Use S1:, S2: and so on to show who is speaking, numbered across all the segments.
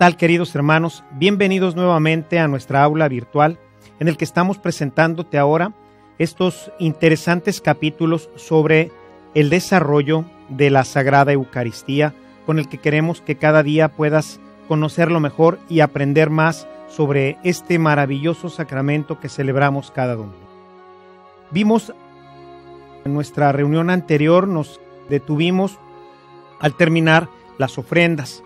S1: tal, queridos hermanos? Bienvenidos nuevamente a nuestra aula virtual en el que estamos presentándote ahora estos interesantes capítulos sobre el desarrollo de la Sagrada Eucaristía, con el que queremos que cada día puedas conocerlo mejor y aprender más sobre este maravilloso sacramento que celebramos cada domingo. Vimos en nuestra reunión anterior, nos detuvimos al terminar las ofrendas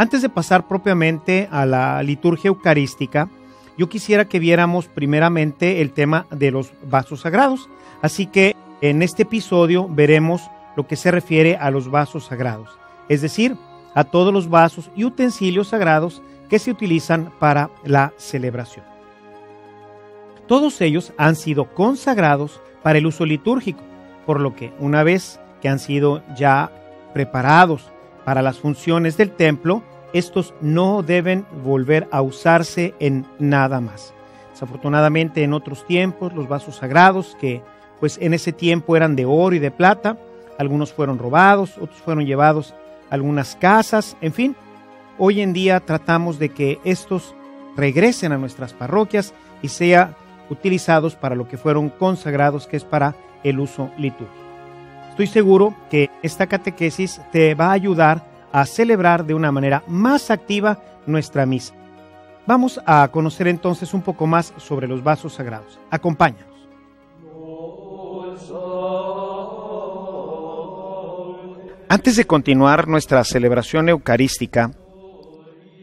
S1: antes de pasar propiamente a la liturgia eucarística, yo quisiera que viéramos primeramente el tema de los vasos sagrados. Así que en este episodio veremos lo que se refiere a los vasos sagrados, es decir, a todos los vasos y utensilios sagrados que se utilizan para la celebración. Todos ellos han sido consagrados para el uso litúrgico, por lo que una vez que han sido ya preparados para las funciones del templo, estos no deben volver a usarse en nada más. Desafortunadamente en otros tiempos los vasos sagrados que pues en ese tiempo eran de oro y de plata, algunos fueron robados, otros fueron llevados a algunas casas, en fin, hoy en día tratamos de que estos regresen a nuestras parroquias y sean utilizados para lo que fueron consagrados, que es para el uso litúrgico estoy seguro que esta catequesis te va a ayudar a celebrar de una manera más activa nuestra misa. Vamos a conocer entonces un poco más sobre los vasos sagrados. Acompáñanos. Antes de continuar nuestra celebración eucarística,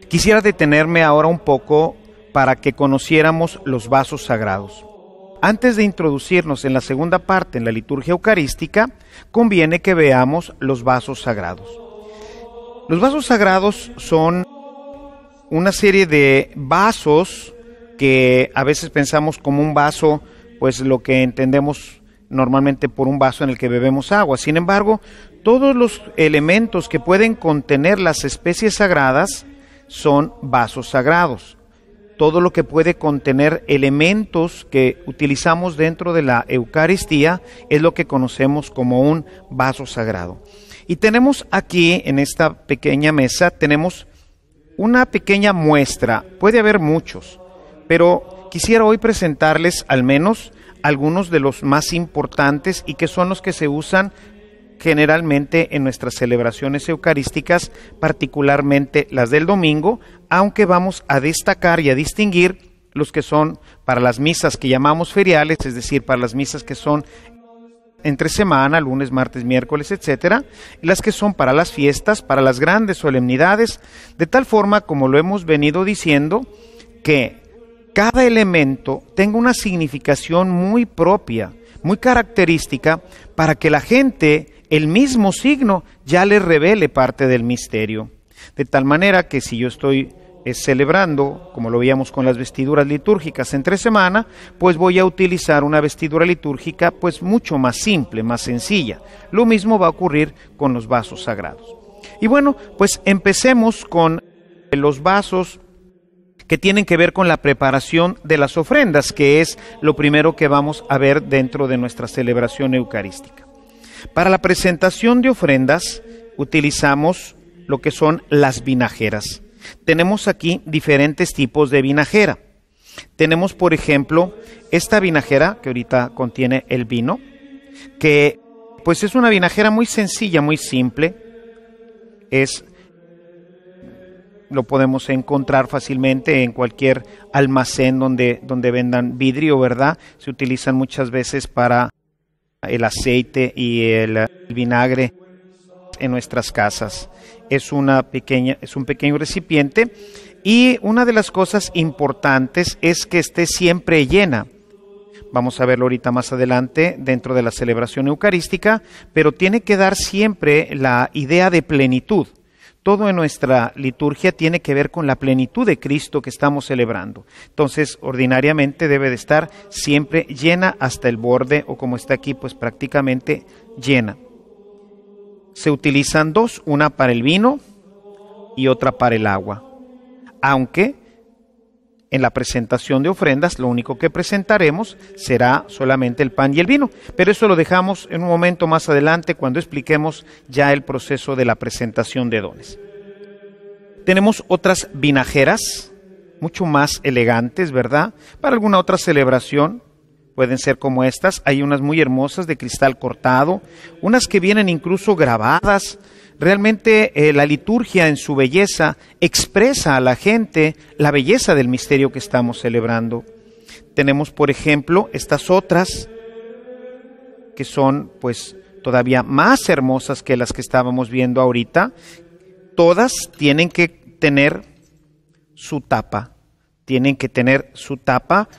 S1: quisiera detenerme ahora un poco para que conociéramos los vasos sagrados. Antes de introducirnos en la segunda parte en la liturgia eucarística, conviene que veamos los vasos sagrados. Los vasos sagrados son una serie de vasos que a veces pensamos como un vaso, pues lo que entendemos normalmente por un vaso en el que bebemos agua. Sin embargo, todos los elementos que pueden contener las especies sagradas son vasos sagrados todo lo que puede contener elementos que utilizamos dentro de la Eucaristía es lo que conocemos como un vaso sagrado. Y tenemos aquí en esta pequeña mesa, tenemos una pequeña muestra, puede haber muchos, pero quisiera hoy presentarles al menos algunos de los más importantes y que son los que se usan generalmente en nuestras celebraciones eucarísticas, particularmente las del domingo, aunque vamos a destacar y a distinguir los que son para las misas que llamamos feriales, es decir, para las misas que son entre semana, lunes, martes, miércoles, etcétera, y las que son para las fiestas, para las grandes solemnidades, de tal forma como lo hemos venido diciendo que cada elemento tenga una significación muy propia, muy característica para que la gente el mismo signo ya le revele parte del misterio. De tal manera que si yo estoy eh, celebrando, como lo veíamos con las vestiduras litúrgicas entre semana, pues voy a utilizar una vestidura litúrgica pues mucho más simple, más sencilla. Lo mismo va a ocurrir con los vasos sagrados. Y bueno, pues empecemos con los vasos que tienen que ver con la preparación de las ofrendas, que es lo primero que vamos a ver dentro de nuestra celebración eucarística. Para la presentación de ofrendas utilizamos lo que son las vinajeras. Tenemos aquí diferentes tipos de vinajera. Tenemos, por ejemplo, esta vinajera que ahorita contiene el vino, que pues es una vinajera muy sencilla, muy simple. Es lo podemos encontrar fácilmente en cualquier almacén donde, donde vendan vidrio, ¿verdad? Se utilizan muchas veces para el aceite y el vinagre en nuestras casas. Es, una pequeña, es un pequeño recipiente y una de las cosas importantes es que esté siempre llena. Vamos a verlo ahorita más adelante dentro de la celebración eucarística, pero tiene que dar siempre la idea de plenitud todo en nuestra liturgia tiene que ver con la plenitud de Cristo que estamos celebrando. Entonces, ordinariamente debe de estar siempre llena hasta el borde o como está aquí, pues prácticamente llena. Se utilizan dos, una para el vino y otra para el agua. Aunque en la presentación de ofrendas, lo único que presentaremos será solamente el pan y el vino. Pero eso lo dejamos en un momento más adelante cuando expliquemos ya el proceso de la presentación de dones. Tenemos otras vinajeras, mucho más elegantes, ¿verdad? Para alguna otra celebración. Pueden ser como estas, hay unas muy hermosas de cristal cortado, unas que vienen incluso grabadas, Realmente eh, la liturgia en su belleza expresa a la gente la belleza del misterio que estamos celebrando. Tenemos, por ejemplo, estas otras que son pues todavía más hermosas que las que estábamos viendo ahorita. Todas tienen que tener su tapa, tienen que tener su tapa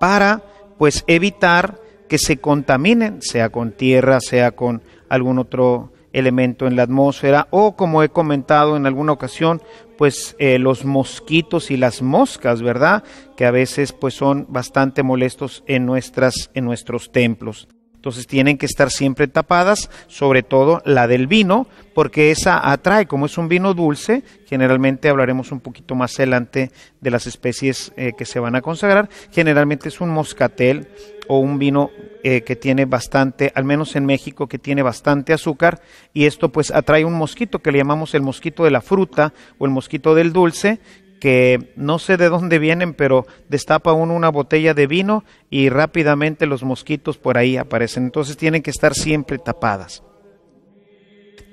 S1: para pues evitar que se contaminen, sea con tierra, sea con algún otro elemento en la atmósfera o como he comentado en alguna ocasión, pues eh, los mosquitos y las moscas, ¿verdad? Que a veces pues son bastante molestos en nuestras en nuestros templos. Entonces tienen que estar siempre tapadas, sobre todo la del vino, porque esa atrae, como es un vino dulce, generalmente hablaremos un poquito más adelante de las especies eh, que se van a consagrar, generalmente es un moscatel o un vino eh, que tiene bastante, al menos en México, que tiene bastante azúcar y esto pues atrae un mosquito que le llamamos el mosquito de la fruta o el mosquito del dulce que no sé de dónde vienen, pero destapa uno una botella de vino y rápidamente los mosquitos por ahí aparecen. Entonces tienen que estar siempre tapadas.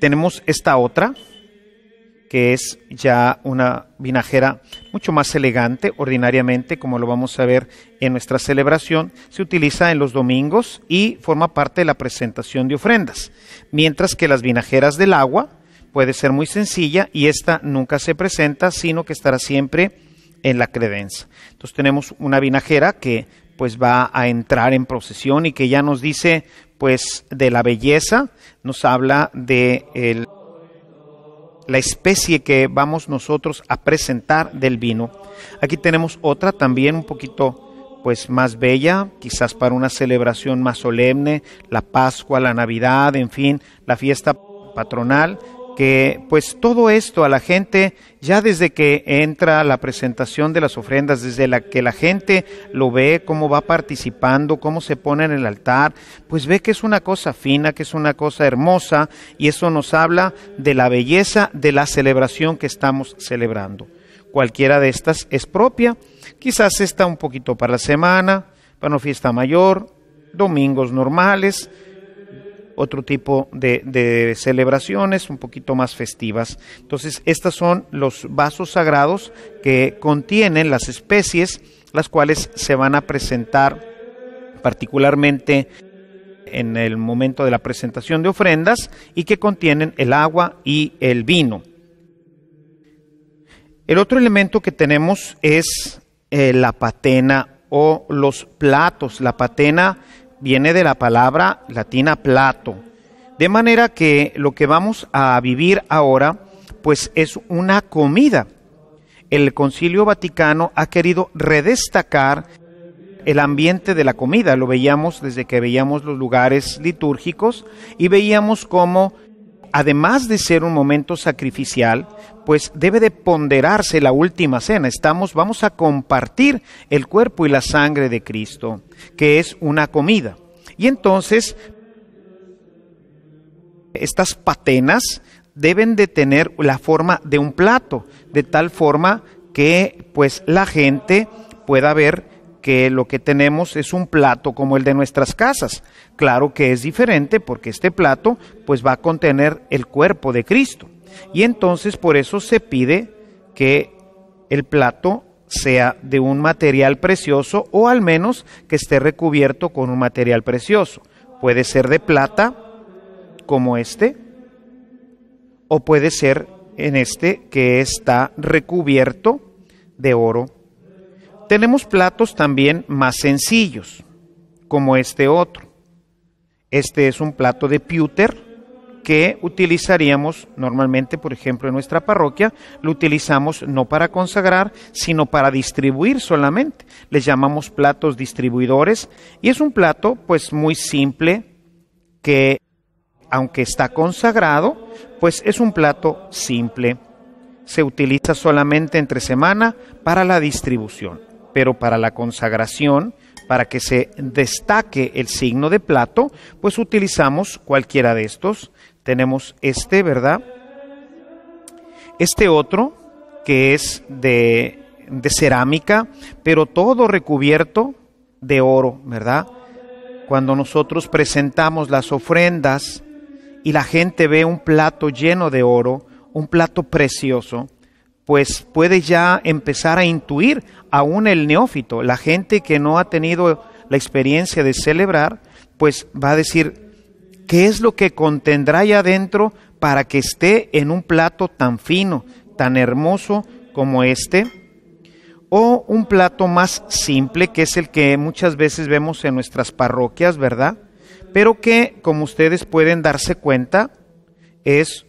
S1: Tenemos esta otra, que es ya una vinajera mucho más elegante, ordinariamente, como lo vamos a ver en nuestra celebración, se utiliza en los domingos y forma parte de la presentación de ofrendas, mientras que las vinajeras del agua puede ser muy sencilla y esta nunca se presenta, sino que estará siempre en la credencia Entonces tenemos una vinajera que pues va a entrar en procesión y que ya nos dice pues de la belleza, nos habla de el la especie que vamos nosotros a presentar del vino. Aquí tenemos otra también un poquito pues más bella, quizás para una celebración más solemne, la Pascua, la Navidad, en fin, la fiesta patronal que pues todo esto a la gente, ya desde que entra la presentación de las ofrendas, desde la que la gente lo ve, cómo va participando, cómo se pone en el altar, pues ve que es una cosa fina, que es una cosa hermosa, y eso nos habla de la belleza de la celebración que estamos celebrando. Cualquiera de estas es propia, quizás está un poquito para la semana, para una fiesta mayor, domingos normales, otro tipo de, celebraciones un poquito más festivas. Entonces, estos son los vasos sagrados que contienen las especies, las cuales se van a presentar particularmente en el momento de la presentación de ofrendas y que contienen el agua y el vino. El otro elemento que tenemos es eh, la patena o los platos. La patena viene de la palabra latina plato. De manera que lo que vamos a vivir ahora, pues es una comida. El Concilio Vaticano ha querido redestacar el ambiente de la comida. Lo veíamos desde que veíamos los lugares litúrgicos y veíamos cómo, además de ser un momento sacrificial, pues debe de ponderarse la última cena. Estamos, vamos a compartir el cuerpo y la sangre de Cristo, que es una comida. Y entonces, estas patenas deben de tener la forma de un plato, de tal forma que pues la gente pueda ver que lo que tenemos es un plato como el de nuestras casas. Claro que es diferente porque este plato pues va a contener el cuerpo de Cristo. Y entonces por eso se pide que el plato sea de un material precioso o al menos que esté recubierto con un material precioso. Puede ser de plata, como este, o puede ser en este que está recubierto de oro. Tenemos platos también más sencillos, como este otro. Este es un plato de pewter que utilizaríamos normalmente, por ejemplo, en nuestra parroquia, lo utilizamos no para consagrar, sino para distribuir solamente. Les llamamos platos distribuidores y es un plato pues muy simple que aunque está consagrado, pues es un plato simple. Se utiliza solamente entre semana para la distribución, pero para la consagración, para que se destaque el signo de plato, pues utilizamos cualquiera de estos. Tenemos este, ¿verdad? Este otro, que es de, de cerámica, pero todo recubierto de oro, ¿verdad? Cuando nosotros presentamos las ofrendas y la gente ve un plato lleno de oro, un plato precioso, pues puede ya empezar a intuir aún el neófito, la gente que no ha tenido la experiencia de celebrar, pues va a decir, ¿Qué es lo que contendrá allá adentro para que esté en un plato tan fino, tan hermoso como este? O un plato más simple, que es el que muchas veces vemos en nuestras parroquias, ¿verdad? Pero que, como ustedes pueden darse cuenta, es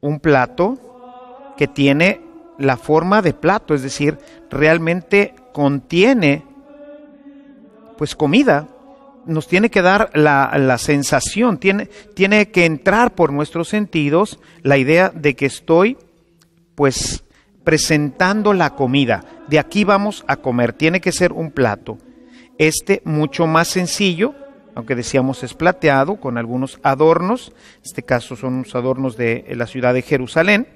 S1: un plato que tiene la forma de plato, es decir, realmente contiene pues comida, nos tiene que dar la, sensación, tiene, tiene que entrar por nuestros sentidos la idea de que estoy, pues, presentando la comida. De aquí vamos a comer. Tiene que ser un plato. Este mucho más sencillo, aunque decíamos es plateado, con algunos adornos. En este caso son unos adornos de la ciudad de Jerusalén.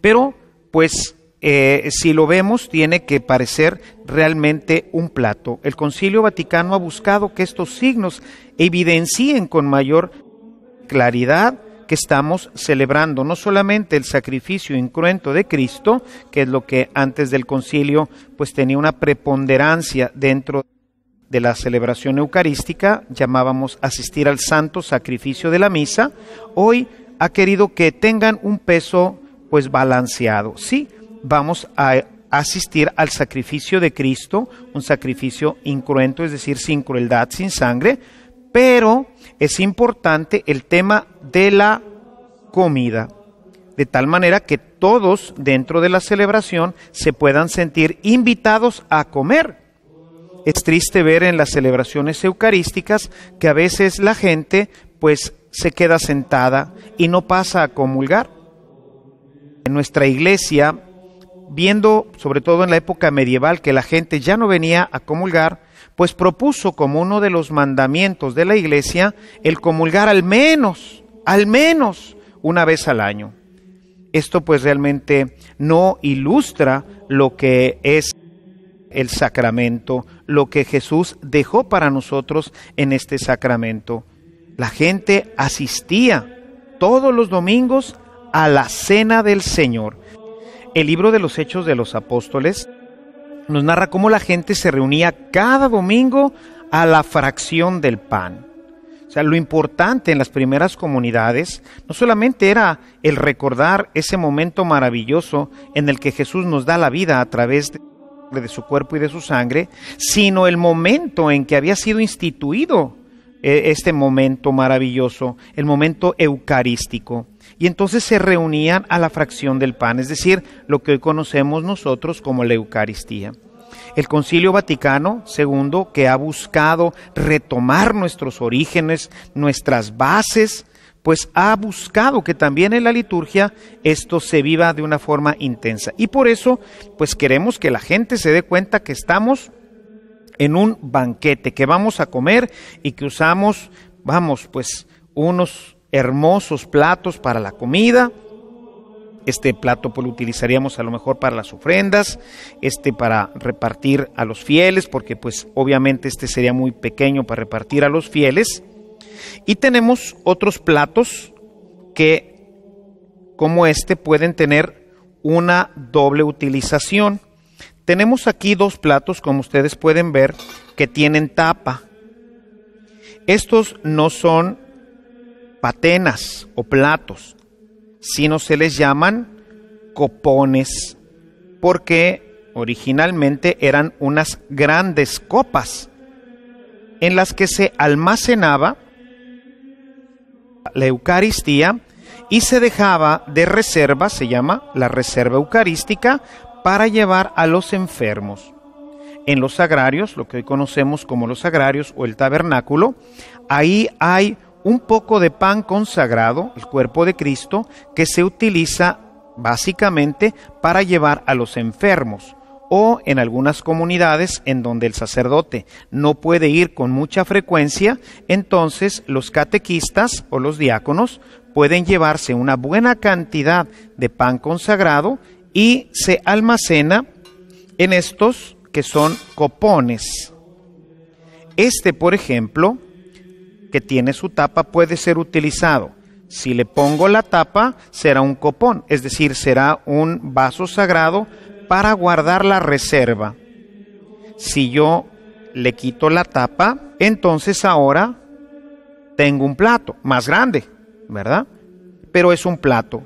S1: Pero, pues, eh, si lo vemos, tiene que parecer realmente un plato. El Concilio Vaticano ha buscado que estos signos evidencien con mayor claridad que estamos celebrando no solamente el sacrificio incruento de Cristo, que es lo que antes del concilio pues tenía una preponderancia dentro de la celebración eucarística, llamábamos asistir al santo sacrificio de la misa, hoy ha querido que tengan un peso pues balanceado. Sí, vamos a asistir al sacrificio de Cristo, un sacrificio incruento, es decir, sin crueldad, sin sangre, pero es importante el tema de la comida, de tal manera que todos dentro de la celebración se puedan sentir invitados a comer. Es triste ver en las celebraciones eucarísticas que a veces la gente pues se queda sentada y no pasa a comulgar. En nuestra iglesia viendo, sobre todo en la época medieval, que la gente ya no venía a comulgar, pues propuso como uno de los mandamientos de la iglesia el comulgar al menos, al menos una vez al año. Esto pues realmente no ilustra lo que es el sacramento, lo que Jesús dejó para nosotros en este sacramento. La gente asistía todos los domingos a la cena del Señor. El libro de los Hechos de los Apóstoles nos narra cómo la gente se reunía cada domingo a la fracción del pan. O sea, lo importante en las primeras comunidades no solamente era el recordar ese momento maravilloso en el que Jesús nos da la vida a través de, su cuerpo y de su sangre, sino el momento en que había sido instituido e, este momento maravilloso, el momento eucarístico. Y entonces se reunían a la fracción del pan, es decir, lo que hoy conocemos nosotros como la Eucaristía. El Concilio Vaticano II, que ha buscado retomar nuestros orígenes, nuestras bases, pues ha buscado que también en la liturgia esto se viva de una forma intensa. Y por eso, pues queremos que la gente se dé cuenta que estamos en un banquete, que vamos a comer y que usamos, vamos, pues unos hermosos platos para la comida. Este plato pues, lo utilizaríamos a lo mejor para las ofrendas, este para repartir a los fieles, porque pues obviamente este sería muy pequeño para repartir a los fieles. Y tenemos otros platos que como este pueden tener una doble utilización. Tenemos aquí dos platos, como ustedes pueden ver, que tienen tapa. Estos no son patenas o platos, sino se les llaman copones, porque originalmente eran unas grandes copas en las que se almacenaba la Eucaristía y se dejaba de reserva, se llama la reserva eucarística, para llevar a los enfermos. En los sagrarios, lo que hoy conocemos como los sagrarios o el tabernáculo, ahí hay un poco de pan consagrado, el cuerpo de Cristo, que se utiliza básicamente para llevar a los enfermos o en algunas comunidades en donde el sacerdote no puede ir con mucha frecuencia, entonces los catequistas o los diáconos pueden llevarse una buena cantidad de pan consagrado y se almacena en estos que son copones. Este, por ejemplo, que tiene su tapa, puede ser utilizado. Si le pongo la tapa, será un copón, es decir, será un vaso sagrado para guardar la reserva. Si yo le quito la tapa, entonces ahora tengo un plato más grande, ¿verdad? Pero es un plato.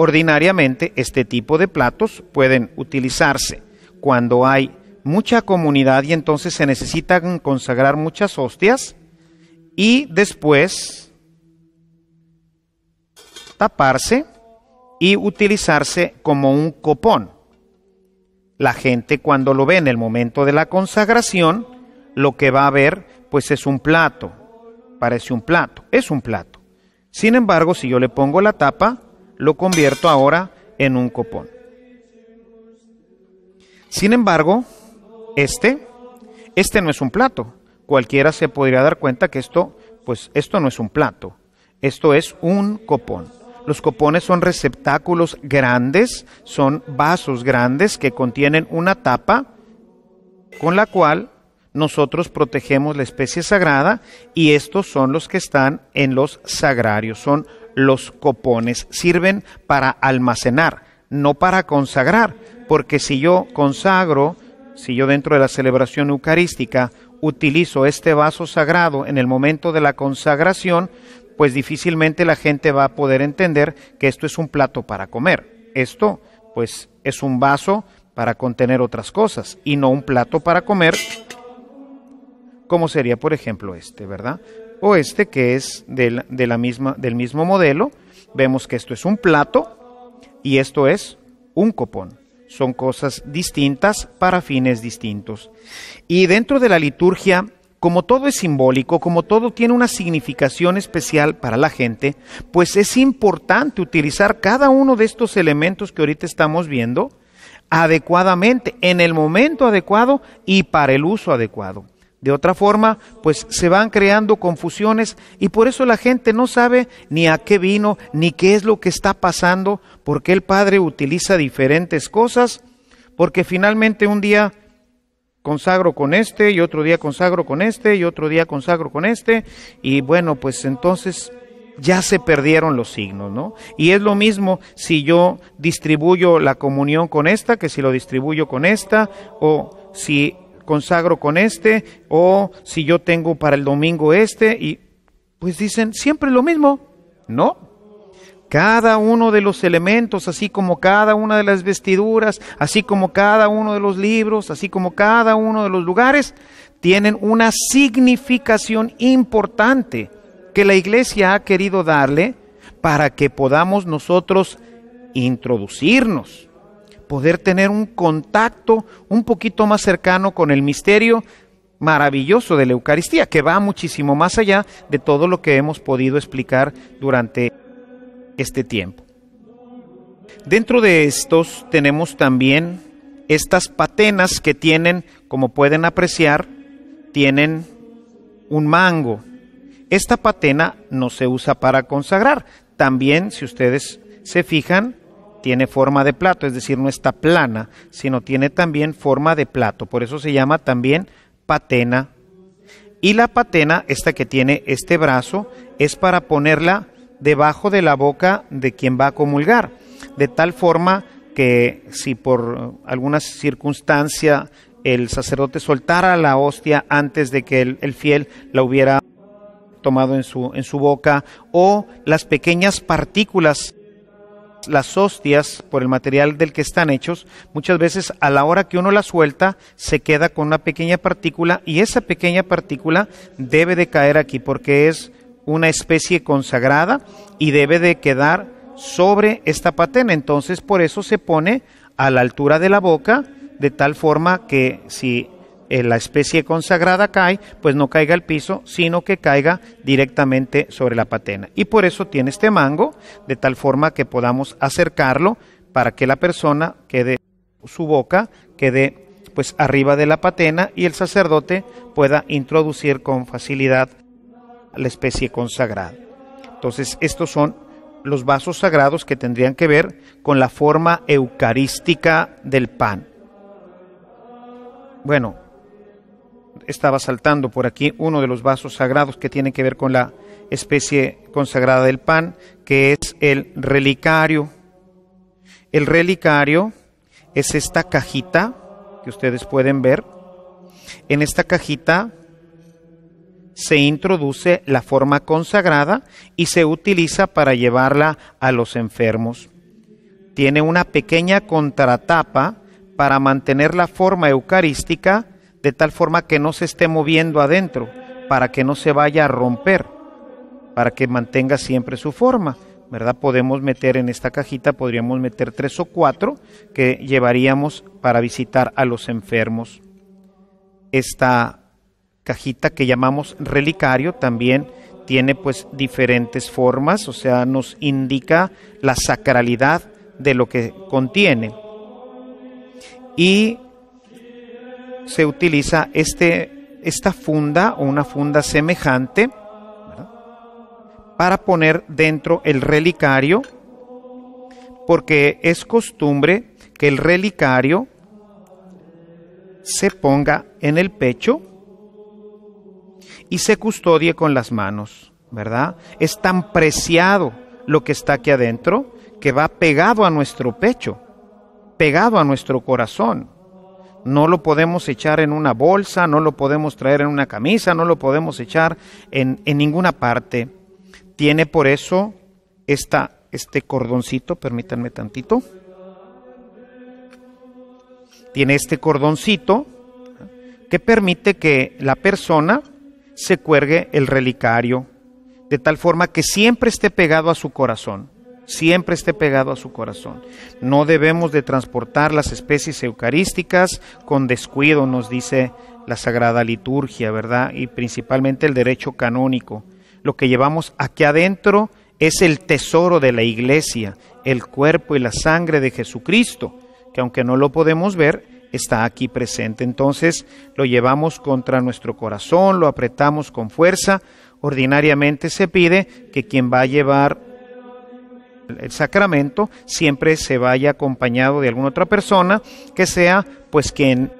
S1: Ordinariamente, este tipo de platos pueden utilizarse cuando hay mucha comunidad y entonces se necesitan consagrar muchas hostias y después taparse y utilizarse como un copón. La gente cuando lo ve en el momento de la consagración, lo que va a ver pues es un plato, parece un plato, es un plato. Sin embargo, si yo le pongo la tapa, lo convierto ahora en un copón. Sin embargo, este, este no es un plato. Cualquiera se podría dar cuenta que esto, pues esto no es un plato. Esto es un copón. Los copones son receptáculos grandes, son vasos grandes que contienen una tapa con la cual nosotros protegemos la especie sagrada y estos son los que están en los sagrarios, son los copones sirven para almacenar, no para consagrar, porque si yo consagro, si yo dentro de la celebración eucarística utilizo este vaso sagrado en el momento de la consagración, pues difícilmente la gente va a poder entender que esto es un plato para comer. Esto, pues, es un vaso para contener otras cosas y no un plato para comer, como sería, por ejemplo, este, ¿verdad? o este que es del, de la misma, del mismo modelo. Vemos que esto es un plato y esto es un copón. Son cosas distintas para fines distintos. Y dentro de la liturgia, como todo es simbólico, como todo tiene una significación especial para la gente, pues es importante utilizar cada uno de estos elementos que ahorita estamos viendo adecuadamente, en el momento adecuado y para el uso adecuado. De otra forma, pues se van creando confusiones y por eso la gente no sabe ni a qué vino, ni qué es lo que está pasando, porque el Padre utiliza diferentes cosas, porque finalmente un día consagro con este y otro día consagro con este y otro día consagro con este y bueno, pues entonces ya se perdieron los signos, ¿no? Y es lo mismo si yo distribuyo la comunión con esta que si lo distribuyo con esta o si consagro con este, o si yo tengo para el domingo este, y pues dicen siempre lo mismo. No. Cada uno de los elementos, así como cada una de las vestiduras, así como cada uno de los libros, así como cada uno de los lugares, tienen una significación importante que la iglesia ha querido darle para que podamos nosotros introducirnos poder tener un contacto un poquito más cercano con el misterio maravilloso de la Eucaristía, que va muchísimo más allá de todo lo que hemos podido explicar durante este tiempo. Dentro de estos tenemos también estas patenas que tienen, como pueden apreciar, tienen un mango. Esta patena no se usa para consagrar. También, si ustedes se fijan, tiene forma de plato, es decir, no está plana, sino tiene también forma de plato. Por eso se llama también patena. Y la patena, esta que tiene este brazo, es para ponerla debajo de la boca de quien va a comulgar, de tal forma que si por alguna circunstancia el sacerdote soltara la hostia antes de que el, fiel la hubiera tomado en su, en su boca, o las pequeñas partículas las hostias, por el material del que están hechos, muchas veces a la hora que uno las suelta se queda con una pequeña partícula y esa pequeña partícula debe de caer aquí porque es una especie consagrada y debe de quedar sobre esta patena. Entonces por eso se pone a la altura de la boca de tal forma que si eh, la especie consagrada cae, pues no caiga al piso, sino que caiga directamente sobre la patena. Y por eso tiene este mango, de tal forma que podamos acercarlo para que la persona quede su boca quede pues arriba de la patena y el sacerdote pueda introducir con facilidad la especie consagrada. Entonces, estos son los vasos sagrados que tendrían que ver con la forma eucarística del pan. Bueno, estaba saltando por aquí uno de los vasos sagrados que tiene que ver con la especie consagrada del pan, que es el relicario. El relicario es esta cajita que ustedes pueden ver. En esta cajita se introduce la forma consagrada y se utiliza para llevarla a los enfermos. Tiene una pequeña contratapa para mantener la forma eucarística de tal forma que no se esté moviendo adentro, para que no se vaya a romper, para que mantenga siempre su forma. ¿Verdad? Podemos meter en esta cajita, podríamos meter tres o cuatro que llevaríamos para visitar a los enfermos. Esta cajita que llamamos relicario también tiene pues diferentes formas, o sea, nos indica la sacralidad de lo que contiene. Y se utiliza este, esta funda o una funda semejante para poner dentro el relicario, porque es costumbre que el relicario se ponga en el pecho y se custodie con las manos, ¿verdad? Es tan preciado lo que está aquí adentro que va pegado a nuestro pecho, pegado a nuestro corazón no lo podemos echar en una bolsa, no lo podemos traer en una camisa, no lo podemos echar en, ninguna parte. Tiene por eso esta, este cordoncito, permítanme tantito. Tiene este cordoncito que permite que la persona se cuelgue el relicario, de tal forma que siempre esté pegado a su corazón siempre esté pegado a su corazón. No debemos de transportar las especies eucarísticas con descuido, nos dice la Sagrada Liturgia, ¿verdad? Y principalmente el derecho canónico. Lo que llevamos aquí adentro es el tesoro de la iglesia, el cuerpo y la sangre de Jesucristo, que aunque no lo podemos ver, está aquí presente. Entonces lo llevamos contra nuestro corazón, lo apretamos con fuerza. Ordinariamente se pide que quien va a llevar el sacramento siempre se vaya acompañado de alguna otra persona que sea pues quien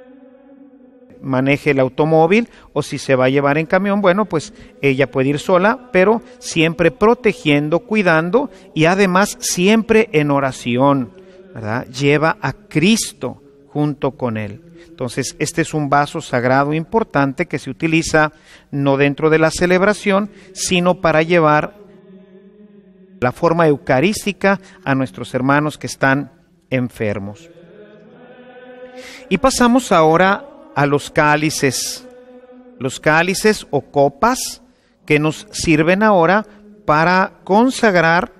S1: maneje el automóvil o si se va a llevar en camión, bueno, pues ella puede ir sola, pero siempre protegiendo, cuidando y además siempre en oración, ¿verdad? Lleva a Cristo junto con él. Entonces, este es un vaso sagrado importante que se utiliza no dentro de la celebración, sino para llevar la forma eucarística a nuestros hermanos que están enfermos. Y pasamos ahora a los cálices, los cálices o copas que nos sirven ahora para consagrar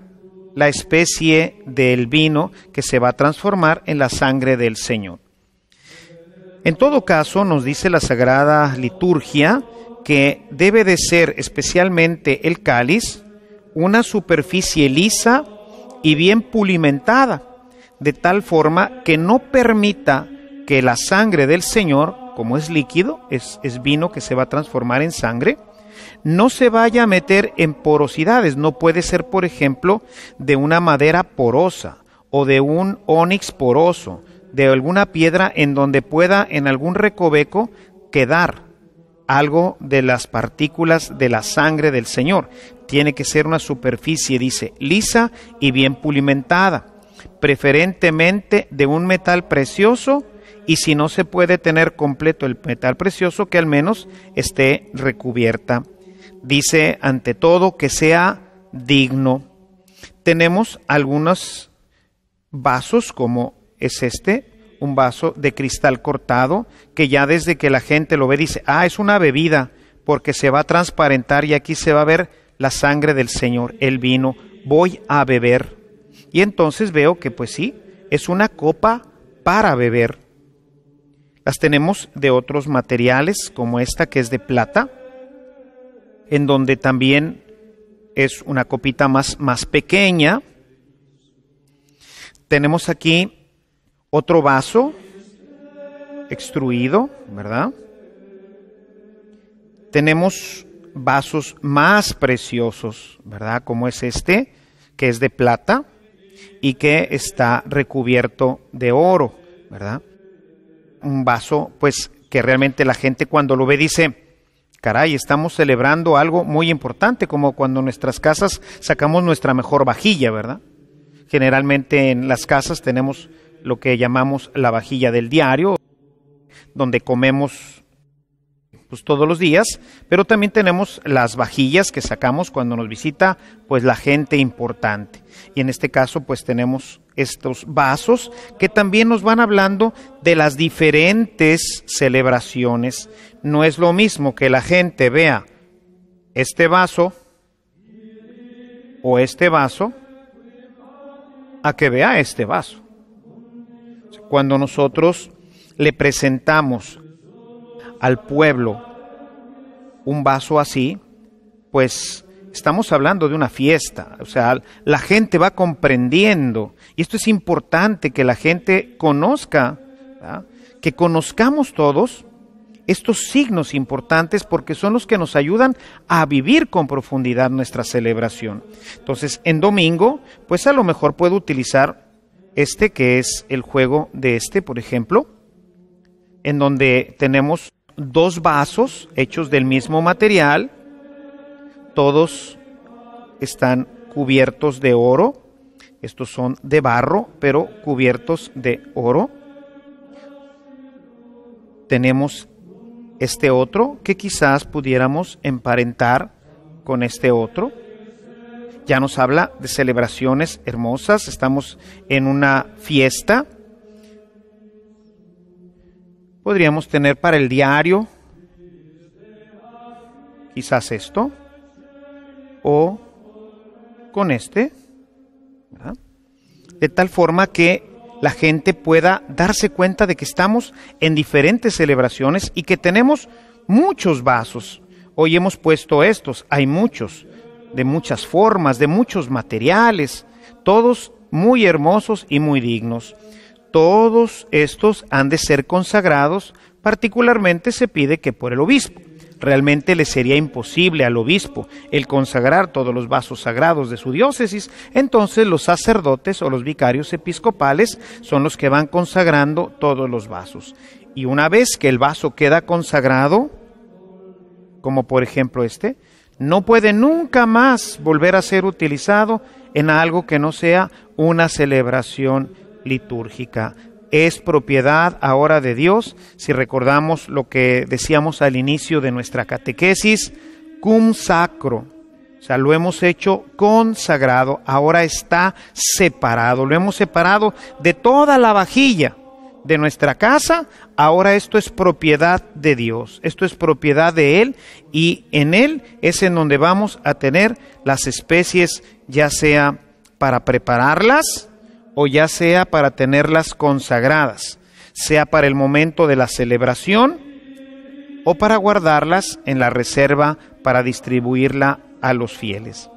S1: la especie del vino que se va a transformar en la sangre del Señor. En todo caso, nos dice la Sagrada Liturgia que debe de ser especialmente el cáliz, una superficie lisa y bien pulimentada, de tal forma que no permita que la sangre del Señor, como es líquido, es, vino que se va a transformar en sangre, no se vaya a meter en porosidades. No puede ser, por ejemplo, de una madera porosa o de un ónix poroso, de alguna piedra en donde pueda en algún recoveco quedar algo de las partículas de la sangre del Señor tiene que ser una superficie, dice, lisa y bien pulimentada, preferentemente de un metal precioso y si no se puede tener completo el metal precioso, que al menos esté recubierta. Dice, ante todo, que sea digno. Tenemos algunos vasos como es este, un vaso de cristal cortado, que ya desde que la gente lo ve dice, ah, es una bebida, porque se va a transparentar y aquí se va a ver la sangre del Señor, el vino, voy a beber. Y entonces veo que pues sí, es una copa para beber. Las tenemos de otros materiales, como esta que es de plata, en donde también es una copita más, más pequeña. Tenemos aquí otro vaso extruido, ¿verdad? Tenemos vasos más preciosos, ¿verdad? Como es este, que es de plata y que está recubierto de oro, ¿verdad? Un vaso, pues, que realmente la gente cuando lo ve dice, caray, estamos celebrando algo muy importante, como cuando nuestras casas sacamos nuestra mejor vajilla, ¿verdad? Generalmente en las casas tenemos lo que llamamos la vajilla del diario, donde comemos pues todos los días, pero también tenemos las vajillas que sacamos cuando nos visita pues la gente importante. Y en este caso pues tenemos estos vasos que también nos van hablando de las diferentes celebraciones. No es lo mismo que la gente vea este vaso o este vaso a que vea este vaso. Cuando nosotros le presentamos al pueblo un vaso así, pues estamos hablando de una fiesta, o sea, la gente va comprendiendo, y esto es importante que la gente conozca, que conozcamos todos estos signos importantes porque son los que nos ayudan a vivir con profundidad nuestra celebración. Entonces, en domingo, pues a lo mejor puedo utilizar este que es el juego de este, por ejemplo, en donde tenemos dos vasos hechos del mismo material, todos están cubiertos de oro, estos son de barro, pero cubiertos de oro. Tenemos este otro que quizás pudiéramos emparentar con este otro. Ya nos habla de celebraciones hermosas, estamos en una fiesta Podríamos tener para el diario, quizás esto, o con este, de tal forma que la gente pueda darse cuenta de que estamos en diferentes celebraciones y que tenemos muchos vasos. Hoy hemos puesto estos, hay muchos, de muchas formas, de muchos materiales, todos muy hermosos y muy dignos todos estos han de ser consagrados, particularmente se pide que por el obispo. Realmente le sería imposible al obispo el consagrar todos los vasos sagrados de su diócesis, entonces los sacerdotes o los vicarios episcopales son los que van consagrando todos los vasos. Y una vez que el vaso queda consagrado, como por ejemplo este, no puede nunca más volver a ser utilizado en algo que no sea una celebración litúrgica. Es propiedad ahora de Dios, si recordamos lo que decíamos al inicio de nuestra catequesis, cum sacro, o sea, lo hemos hecho consagrado, ahora está separado, lo hemos separado de toda la vajilla de nuestra casa, ahora esto es propiedad de Dios, esto es propiedad de Él y en Él es en donde vamos a tener las especies, ya sea para prepararlas, o ya sea para tenerlas consagradas, sea para el momento de la celebración o para guardarlas en la reserva para distribuirla a los fieles.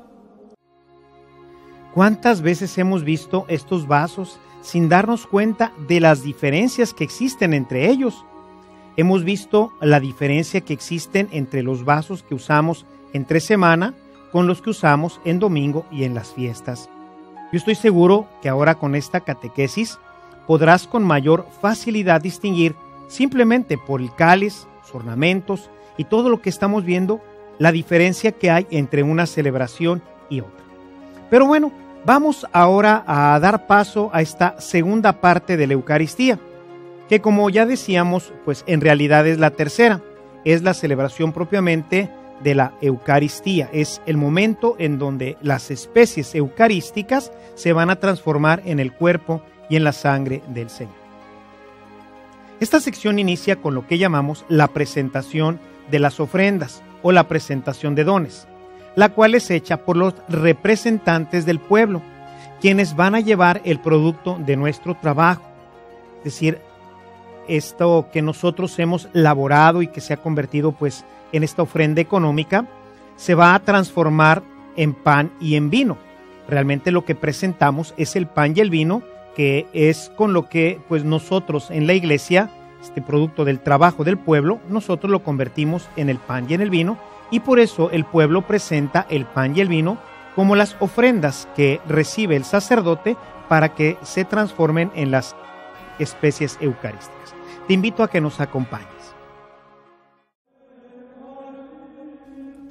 S1: ¿Cuántas veces hemos visto estos vasos sin darnos cuenta de las diferencias que existen entre ellos? Hemos visto la diferencia que existen entre los vasos que usamos entre semana con los que usamos en domingo y en las fiestas. Yo estoy seguro que ahora con esta catequesis podrás con mayor facilidad distinguir simplemente por el cáliz, los ornamentos y todo lo que estamos viendo, la diferencia que hay entre una celebración y otra. Pero bueno, vamos ahora a dar paso a esta segunda parte de la Eucaristía, que como ya decíamos, pues en realidad es la tercera, es la celebración propiamente de la Eucaristía. Es el momento en donde las especies eucarísticas se van a transformar en el cuerpo y en la sangre del Señor. Esta sección inicia con lo que llamamos la presentación de las ofrendas o la presentación de dones, la cual es hecha por los representantes del pueblo, quienes van a llevar el producto de nuestro trabajo, es decir, esto que nosotros hemos laborado y que se ha convertido pues en esta ofrenda económica se va a transformar en pan y en vino. Realmente lo que presentamos es el pan y el vino, que es con lo que pues nosotros en la iglesia, este producto del trabajo del pueblo, nosotros lo convertimos en el pan y en el vino, y por eso el pueblo presenta el pan y el vino como las ofrendas que recibe el sacerdote para que se transformen en las especies eucarísticas. Te invito a que nos acompañes.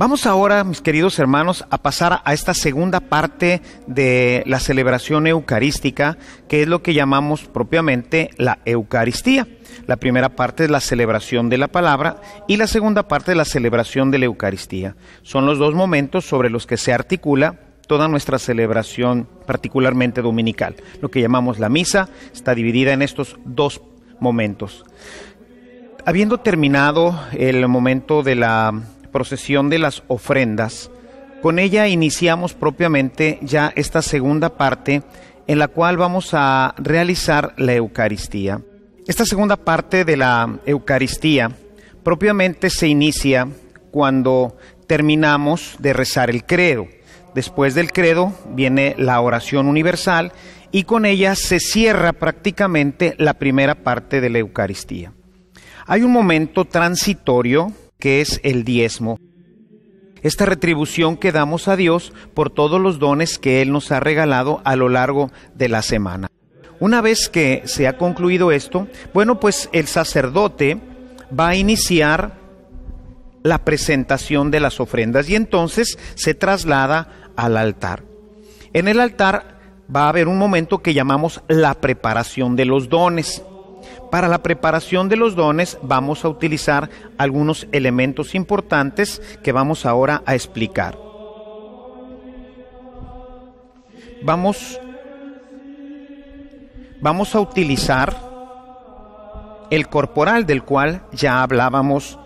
S1: Vamos ahora, mis queridos hermanos, a pasar a esta segunda parte de la celebración eucarística, que es lo que llamamos propiamente la Eucaristía. La primera parte es la celebración de la palabra y la segunda parte es la celebración de la Eucaristía. Son los dos momentos sobre los que se articula toda nuestra celebración, particularmente dominical. Lo que llamamos la misa está dividida en estos dos momentos. Habiendo terminado el momento de la procesión de las ofrendas. Con ella iniciamos propiamente ya esta segunda parte en la cual vamos a realizar la Eucaristía. Esta segunda parte de la Eucaristía propiamente se inicia cuando terminamos de rezar el credo. Después del credo viene la oración universal y con ella se cierra prácticamente la primera parte de la Eucaristía. Hay un momento transitorio que es el diezmo. Esta retribución que damos a Dios por todos los dones que Él nos ha regalado a lo largo de la semana. Una vez que se ha concluido esto, bueno, pues el sacerdote va a iniciar la presentación de las ofrendas y entonces se traslada al altar. En el altar va a haber un momento que llamamos la preparación de los dones. Para la preparación de los dones vamos a utilizar algunos elementos importantes que vamos ahora a explicar. Vamos, vamos a utilizar el corporal del cual ya hablábamos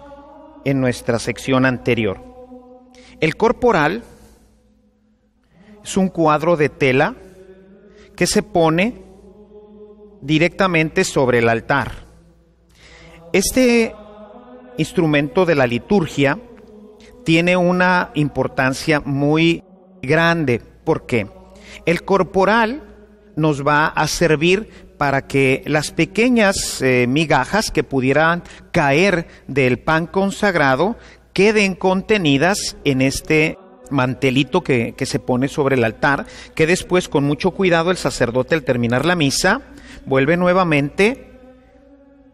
S1: en nuestra sección anterior. El corporal es un cuadro de tela que se pone directamente sobre el altar. Este instrumento de la liturgia tiene una importancia muy grande porque el corporal nos va a servir para que las pequeñas eh, migajas que pudieran caer del pan consagrado queden contenidas en este mantelito que se pone sobre el altar, que después con mucho cuidado el sacerdote al terminar la misa vuelve nuevamente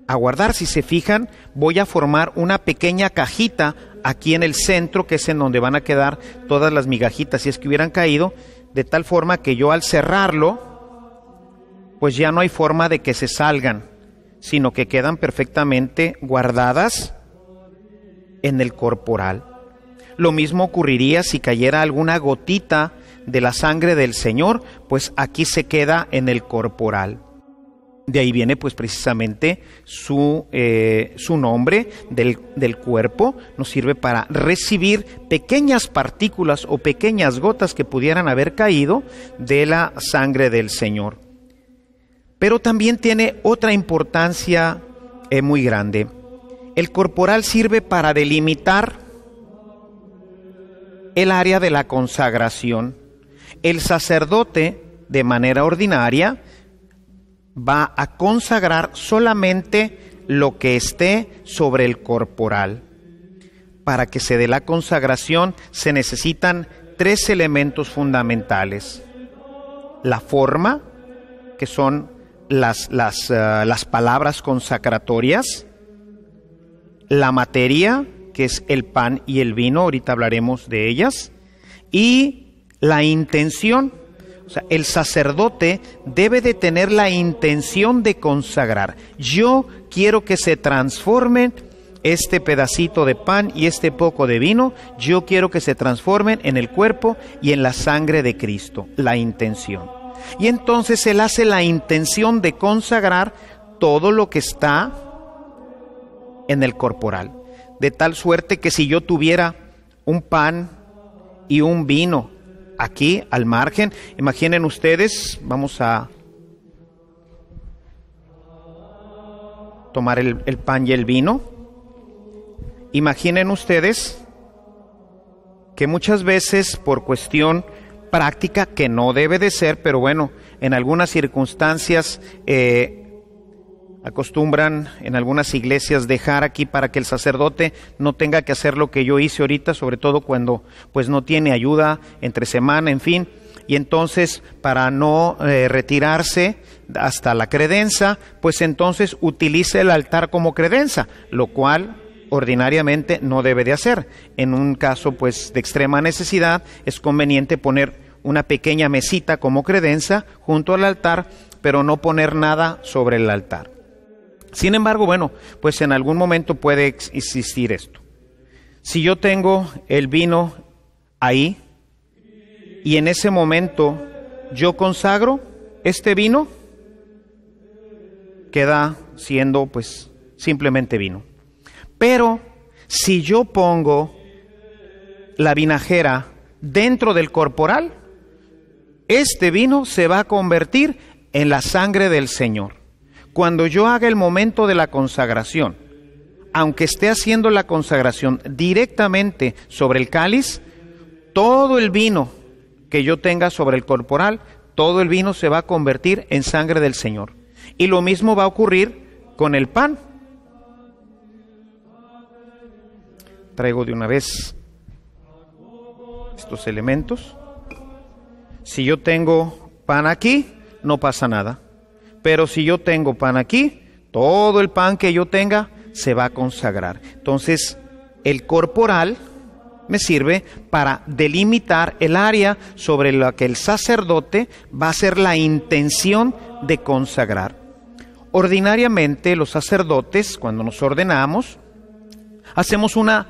S1: a guardar. Si se fijan, voy a formar una pequeña cajita aquí en el centro, que es en donde van a quedar todas las migajitas, si es que hubieran caído, de tal forma que yo al cerrarlo, pues ya no hay forma de que se salgan, sino que quedan perfectamente guardadas en el corporal. Lo mismo ocurriría si cayera alguna gotita de la sangre del Señor, pues aquí se queda en el corporal. De ahí viene pues precisamente su, eh, su nombre del, del, cuerpo, nos sirve para recibir pequeñas partículas o pequeñas gotas que pudieran haber caído de la sangre del Señor. Pero también tiene otra importancia eh, muy grande. El corporal sirve para delimitar el área de la consagración. El sacerdote, de manera ordinaria, va a consagrar solamente lo que esté sobre el corporal. Para que se dé la consagración se necesitan tres elementos fundamentales. La forma, que son las, las, eh, las palabras consacratorias, la materia, que es el pan y el vino, ahorita hablaremos de ellas, y la intención, o sea, el sacerdote debe de tener la intención de consagrar. Yo quiero que se transformen este pedacito de pan y este poco de vino, yo quiero que se transformen en el cuerpo y en la sangre de Cristo, la intención. Y entonces él hace la intención de consagrar todo lo que está en el corporal. De tal suerte que si yo tuviera un pan y un vino aquí al margen. Imaginen ustedes, vamos a tomar el, pan y el vino. Imaginen ustedes que muchas veces por cuestión práctica que no debe de ser, pero bueno, en algunas circunstancias eh, acostumbran en algunas iglesias dejar aquí para que el sacerdote no tenga que hacer lo que yo hice ahorita, sobre todo cuando pues no tiene ayuda entre semana, en fin. Y entonces, para no eh, retirarse hasta la credenza, pues entonces utilice el altar como credenza, lo cual ordinariamente no debe de hacer. En un caso pues de extrema necesidad es conveniente poner una pequeña mesita como credenza junto al altar, pero no poner nada sobre el altar. Sin embargo, bueno, pues en algún momento puede existir esto. Si yo tengo el vino ahí y en ese momento yo consagro este vino, queda siendo pues simplemente vino. Pero si yo pongo la vinajera dentro del corporal, este vino se va a convertir en la sangre del Señor cuando yo haga el momento de la consagración, aunque esté haciendo la consagración directamente sobre el cáliz, todo el vino que yo tenga sobre el corporal, todo el vino se va a convertir en sangre del Señor. Y lo mismo va a ocurrir con el pan. Traigo de una vez estos elementos. Si yo tengo pan aquí, no pasa nada. Pero si yo tengo pan aquí, todo el pan que yo tenga se va a consagrar. Entonces, el corporal me sirve para delimitar el área sobre la que el sacerdote va a hacer la intención de consagrar. Ordinariamente los sacerdotes, cuando nos ordenamos, hacemos una,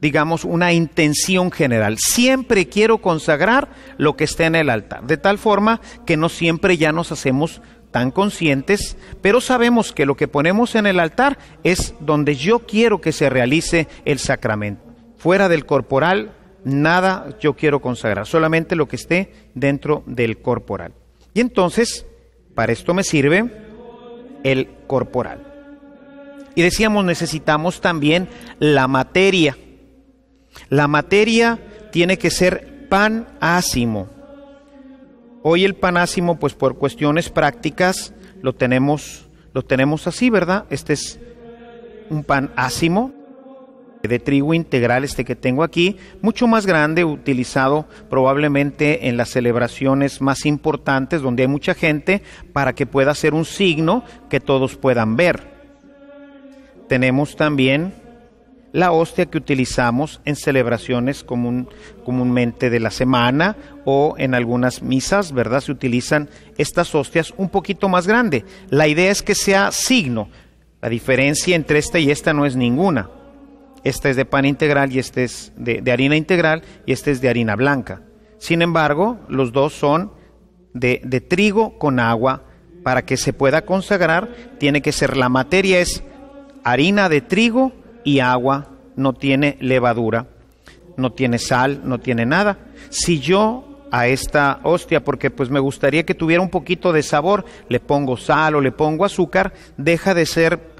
S1: digamos, una intención general. Siempre quiero consagrar lo que está en el altar, de tal forma que no siempre ya nos hacemos tan conscientes, pero sabemos que lo que ponemos en el altar es donde yo quiero que se realice el sacramento. Fuera del corporal, nada yo quiero consagrar, solamente lo que esté dentro del corporal. Y entonces, para esto me sirve el corporal. Y decíamos, necesitamos también la materia. La materia tiene que ser pan ácimo. Hoy el panásimo, pues por cuestiones prácticas, lo tenemos, lo tenemos así, ¿verdad? Este es un panásimo de trigo integral, este que tengo aquí, mucho más grande, utilizado probablemente en las celebraciones más importantes, donde hay mucha gente, para que pueda ser un signo que todos puedan ver. Tenemos también la hostia que utilizamos en celebraciones comúnmente de la semana o en algunas misas, ¿verdad? Se utilizan estas hostias un poquito más grande. La idea es que sea signo. La diferencia entre esta y esta no es ninguna. Esta es de pan integral y esta es de, harina integral y esta es de harina blanca. Sin embargo, los dos son de, de trigo con agua. Para que se pueda consagrar, tiene que ser la materia es harina de trigo y agua, no tiene levadura, no tiene sal, no tiene nada. Si yo a esta hostia, porque pues me gustaría que tuviera un poquito de sabor, le pongo sal o le pongo azúcar, deja de ser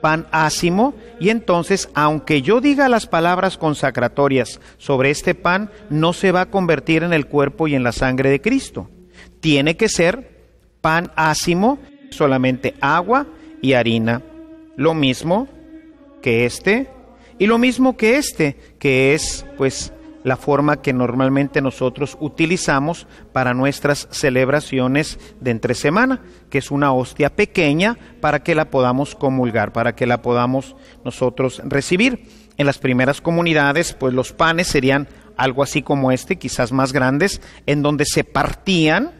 S1: pan ácimo y entonces, aunque yo diga las palabras consacratorias sobre este pan, no se va a convertir en el cuerpo y en la sangre de Cristo. Tiene que ser pan ácimo, solamente agua y harina. Lo mismo que este y lo mismo que este, que es pues la forma que normalmente nosotros utilizamos para nuestras celebraciones de entre semana, que es una hostia pequeña para que la podamos comulgar, para que la podamos nosotros recibir. En las primeras comunidades, pues los panes serían algo así como este, quizás más grandes, en donde se partían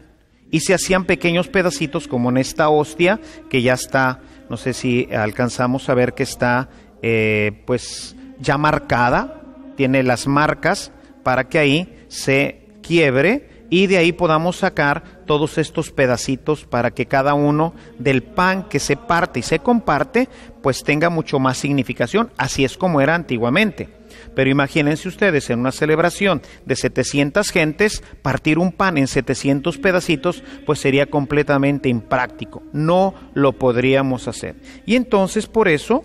S1: y se hacían pequeños pedacitos como en esta hostia que ya está, no sé si alcanzamos a ver que está eh, pues ya marcada, tiene las marcas para que ahí se quiebre y de ahí podamos sacar todos estos pedacitos para que cada uno del pan que se parte y se comparte pues tenga mucho más significación, así es como era antiguamente. Pero imagínense ustedes en una celebración de 700 gentes, partir un pan en 700 pedacitos, pues sería completamente impráctico. No lo podríamos hacer. Y entonces por eso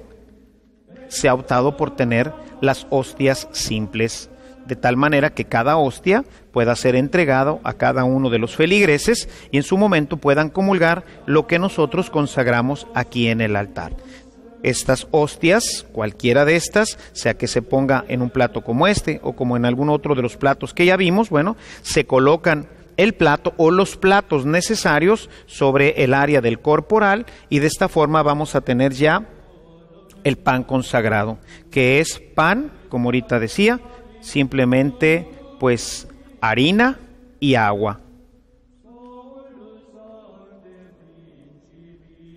S1: se ha optado por tener las hostias simples, de tal manera que cada hostia pueda ser entregado a cada uno de los feligreses y en su momento puedan comulgar lo que nosotros consagramos aquí en el altar. Estas hostias, cualquiera de estas, sea que se ponga en un plato como este o como en algún otro de los platos que ya vimos, bueno, se colocan el plato o los platos necesarios sobre el área del corporal y de esta forma vamos a tener ya el pan consagrado, que es pan, como ahorita decía, simplemente pues harina y agua.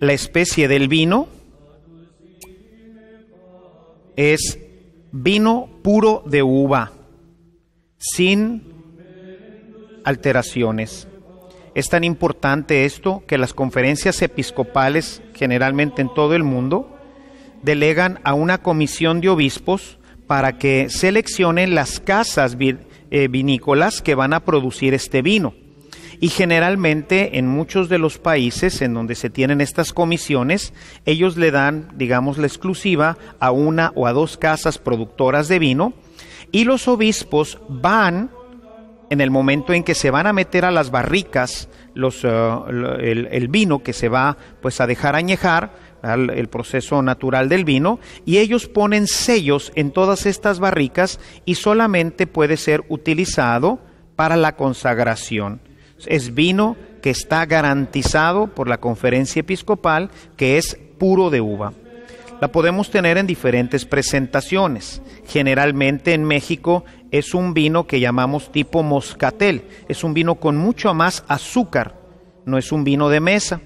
S1: La especie del vino es vino puro de uva, sin alteraciones. Es tan importante esto que las conferencias episcopales, generalmente en todo el mundo, delegan a una comisión de obispos para que seleccionen las casas eh, vinícolas que van a producir este vino. Y generalmente en muchos de los países en donde se tienen estas comisiones, ellos le dan, digamos, la exclusiva a una o a dos casas productoras de vino y los obispos van en el momento en que se van a meter a las barricas los, eh, el, el, vino que se va pues a dejar añejar, el proceso natural del vino, y ellos ponen sellos en todas estas barricas y solamente puede ser utilizado para la consagración. Es vino que está garantizado por la conferencia episcopal, que es puro de uva. La podemos tener en diferentes presentaciones. Generalmente en México es un vino que llamamos tipo moscatel. Es un vino con mucho más azúcar. No es un vino de mesa.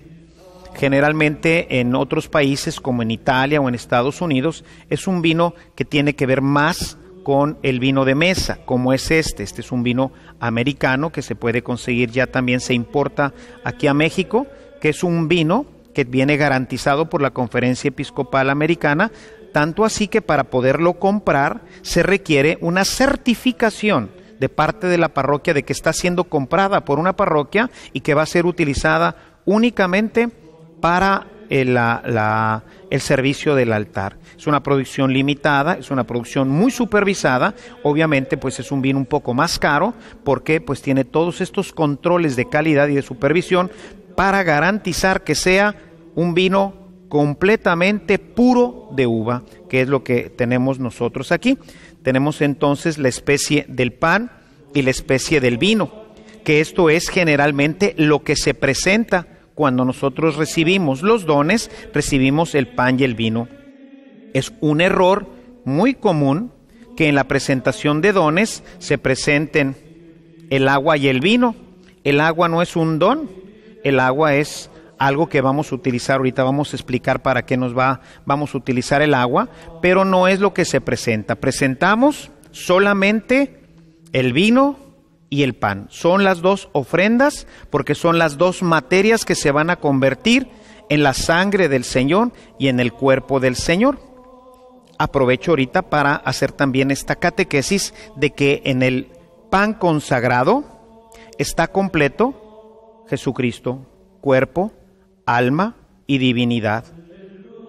S1: Generalmente en otros países como en Italia o en Estados Unidos es un vino que tiene que ver más con el vino de mesa, como es este. Este es un vino americano que se puede conseguir ya también, se importa aquí a México, que es un vino que viene garantizado por la Conferencia Episcopal Americana, tanto así que para poderlo comprar se requiere una certificación de parte de la parroquia de que está siendo comprada por una parroquia y que va a ser utilizada únicamente para eh, el, servicio del altar. Es una producción limitada, es una producción muy supervisada, obviamente pues es un vino un poco más caro porque pues tiene todos estos controles de calidad y de supervisión para garantizar que sea un vino completamente puro de uva, que es lo que tenemos nosotros aquí. Tenemos entonces la especie del pan y la especie del vino, que esto es generalmente lo que se presenta cuando nosotros recibimos los dones, recibimos el pan y el vino. Es un error muy común que en la presentación de dones se presenten el agua y el vino. El agua no es un don, el agua es algo que vamos a utilizar, ahorita vamos a explicar para qué nos va, vamos a utilizar el agua, pero no es lo que se presenta. Presentamos solamente el vino y el pan. Son las dos ofrendas porque son las dos materias que se van a convertir en la sangre del Señor y en el cuerpo del Señor. Aprovecho ahorita para hacer también esta catequesis de que en el pan consagrado está completo Jesucristo, cuerpo, alma y divinidad.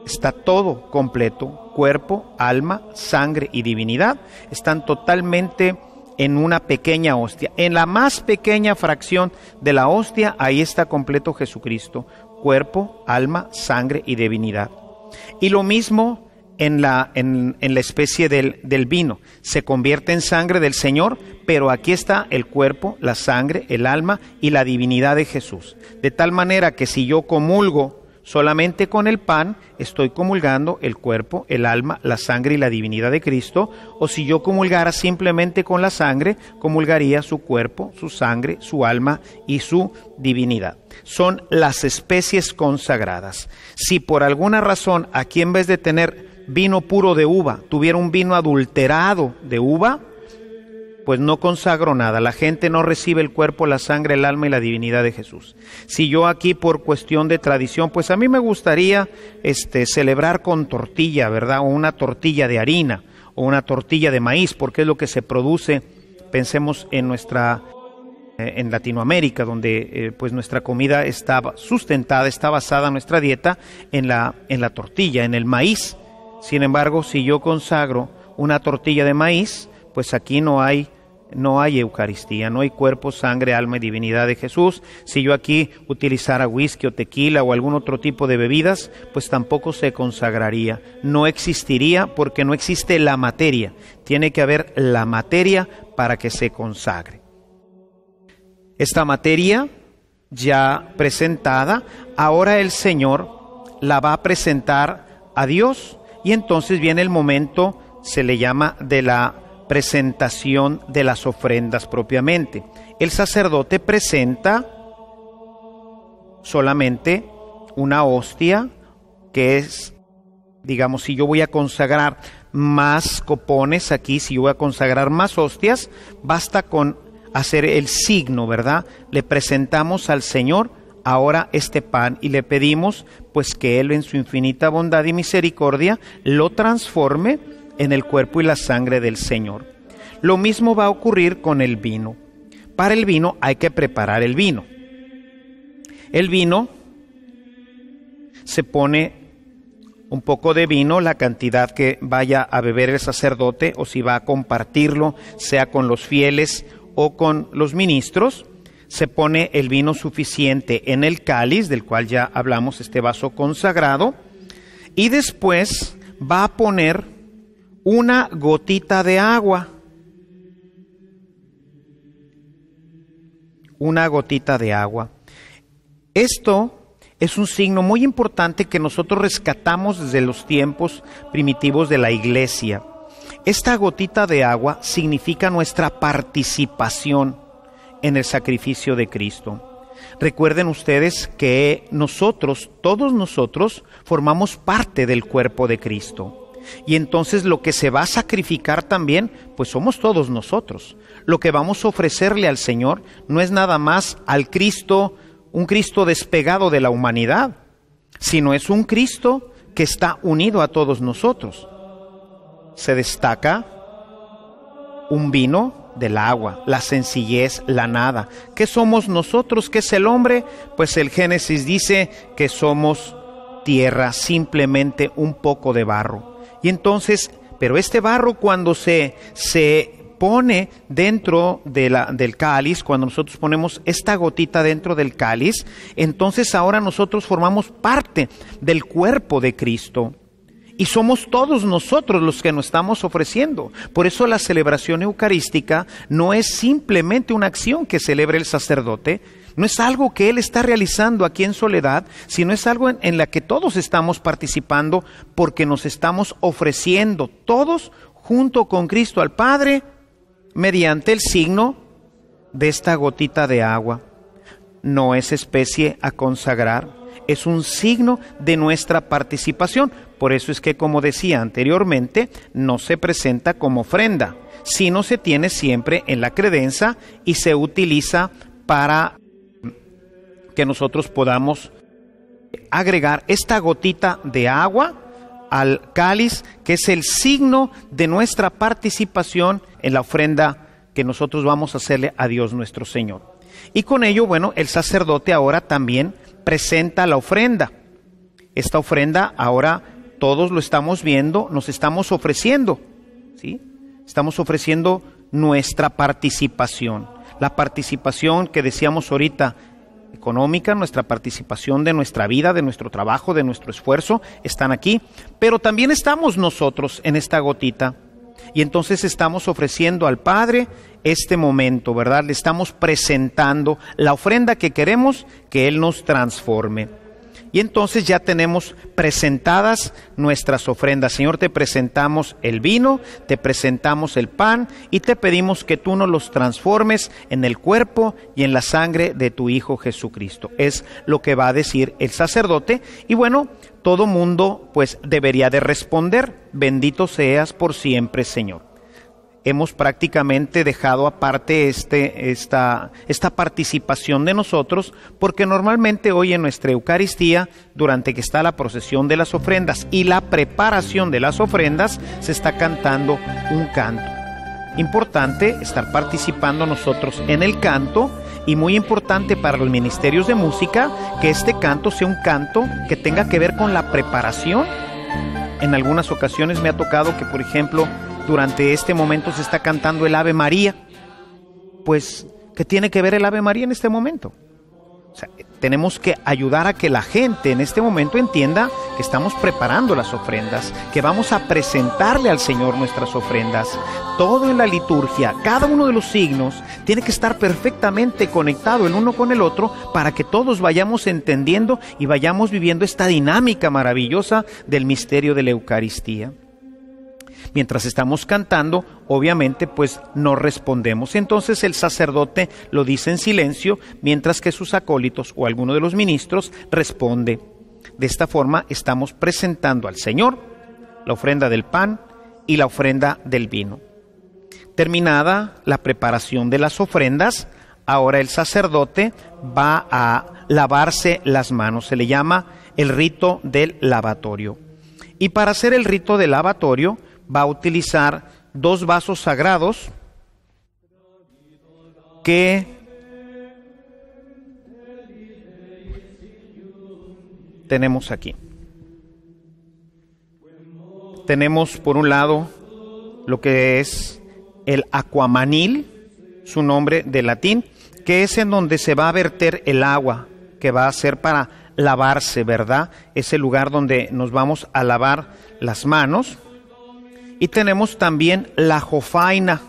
S1: Está todo completo, cuerpo, alma, sangre y divinidad. Están totalmente en una pequeña hostia. En la más pequeña fracción de la hostia, ahí está completo Jesucristo, cuerpo, alma, sangre y divinidad. Y lo mismo en la, en, la especie del, del, vino. Se convierte en sangre del Señor, pero aquí está el cuerpo, la sangre, el alma y la divinidad de Jesús. De tal manera que si yo comulgo Solamente con el pan estoy comulgando el cuerpo, el alma, la sangre y la divinidad de Cristo, o si yo comulgara simplemente con la sangre, comulgaría su cuerpo, su sangre, su alma y su divinidad. Son las especies consagradas. Si por alguna razón aquí en vez de tener vino puro de uva, tuviera un vino adulterado de uva, pues no consagro nada. La gente no recibe el cuerpo, la sangre, el alma y la divinidad de Jesús. Si yo aquí por cuestión de tradición, pues a mí me gustaría este celebrar con tortilla, ¿verdad? O una tortilla de harina o una tortilla de maíz, porque es lo que se produce, pensemos en nuestra eh, en Latinoamérica, donde eh, pues nuestra comida está sustentada, está basada nuestra dieta en la en la tortilla, en el maíz. Sin embargo, si yo consagro una tortilla de maíz, pues aquí no hay no hay Eucaristía, no hay cuerpo, sangre, alma y divinidad de Jesús. Si yo aquí utilizara whisky o tequila o algún otro tipo de bebidas, pues tampoco se consagraría. No existiría porque no existe la materia. Tiene que haber la materia para que se consagre. Esta materia ya presentada, ahora el Señor la va a presentar a Dios y entonces viene el momento, se le llama de la presentación de las ofrendas propiamente. El sacerdote presenta solamente una hostia, que es, digamos, si yo voy a consagrar más copones aquí, si yo voy a consagrar más hostias, basta con hacer el signo, ¿verdad? Le presentamos al Señor ahora este pan y le pedimos pues que Él en su infinita bondad y misericordia lo transforme en el cuerpo y la sangre del Señor. Lo mismo va a ocurrir con el vino. Para el vino hay que preparar el vino. El vino se pone un poco de vino, la cantidad que vaya a beber el sacerdote o si va a compartirlo, sea con los fieles o con los ministros, se pone el vino suficiente en el cáliz, del cual ya hablamos, este vaso consagrado, y después va a poner una gotita de agua. Una gotita de agua. Esto es un signo muy importante que nosotros rescatamos desde los tiempos primitivos de la iglesia. Esta gotita de agua significa nuestra participación en el sacrificio de Cristo. Recuerden ustedes que nosotros, todos nosotros, formamos parte del cuerpo de Cristo. Y entonces lo que se va a sacrificar también, pues somos todos nosotros. Lo que vamos a ofrecerle al Señor no es nada más al Cristo, un Cristo despegado de la humanidad, sino es un Cristo que está unido a todos nosotros. Se destaca un vino del agua, la sencillez, la nada. ¿Qué somos nosotros? ¿Qué es el hombre? Pues el Génesis dice que somos tierra, simplemente un poco de barro. Y entonces, pero este barro cuando se, pone dentro del cáliz, cuando nosotros ponemos esta gotita dentro del cáliz, entonces ahora nosotros formamos parte del cuerpo de Cristo. Y somos todos nosotros los que nos estamos ofreciendo. Por eso la celebración eucarística no es simplemente una acción que celebra el sacerdote, no es algo que Él está realizando aquí en soledad, sino es algo en, la que todos estamos participando porque nos estamos ofreciendo todos junto con Cristo al Padre mediante el signo de esta gotita de agua. No es especie a consagrar, es un signo de nuestra participación. Por eso es que, como decía anteriormente, no se presenta como ofrenda, sino se tiene siempre en la credencia y se utiliza para que nosotros podamos agregar esta gotita de agua al cáliz, que es el signo de nuestra participación en la ofrenda que nosotros vamos a hacerle a Dios nuestro Señor. Y con ello, bueno, el sacerdote ahora también presenta la ofrenda. Esta ofrenda ahora todos lo estamos viendo, nos estamos ofreciendo, ¿sí? Estamos ofreciendo nuestra participación, la participación que decíamos ahorita económica, nuestra participación de nuestra vida, de nuestro trabajo, de nuestro esfuerzo, están aquí, pero también estamos nosotros en esta gotita. Y entonces estamos ofreciendo al Padre este momento, ¿verdad? Le estamos presentando la ofrenda que queremos que Él nos transforme. Y entonces ya tenemos presentadas nuestras ofrendas. Señor, te presentamos el vino, te presentamos el pan y te pedimos que tú nos los transformes en el cuerpo y en la sangre de tu Hijo Jesucristo. Es lo que va a decir el sacerdote. Y bueno, todo mundo pues debería de responder, bendito seas por siempre, Señor hemos prácticamente dejado aparte este, esta participación de nosotros, porque normalmente hoy en nuestra Eucaristía, durante que está la procesión de las ofrendas y la preparación de las ofrendas, se está cantando un canto. Importante estar participando nosotros en el canto y muy importante para los ministerios de música que este canto sea un canto que tenga que ver con la preparación. En algunas ocasiones me ha tocado que, por ejemplo, durante este momento se está cantando el Ave María. Pues, ¿qué tiene que ver el Ave María en este momento? tenemos que ayudar a que la gente en este momento entienda que estamos preparando las ofrendas, que vamos a presentarle al Señor nuestras ofrendas. Todo en la liturgia, cada uno de los signos, tiene que estar perfectamente conectado el uno con el otro para que todos vayamos entendiendo y vayamos viviendo esta dinámica maravillosa del misterio de la Eucaristía. Mientras estamos cantando, obviamente pues no respondemos. Entonces el sacerdote lo dice en silencio, mientras que sus acólitos o alguno de los ministros responde. De esta forma estamos presentando al Señor la ofrenda del pan y la ofrenda del vino. Terminada la preparación de las ofrendas, ahora el sacerdote va a lavarse las manos. Se le llama el rito del lavatorio. Y para hacer el rito del lavatorio, va a utilizar dos vasos sagrados que tenemos aquí. Tenemos por un lado lo que es el aquamanil, su nombre de latín, que es en donde se va a verter el agua, que va a ser para lavarse, ¿verdad? Es el lugar donde nos vamos a lavar las manos. Y tenemos también la jofaina.